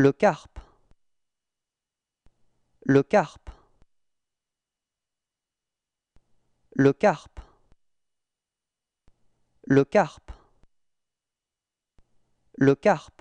le carpe le carpe le carpe le carpe le carpe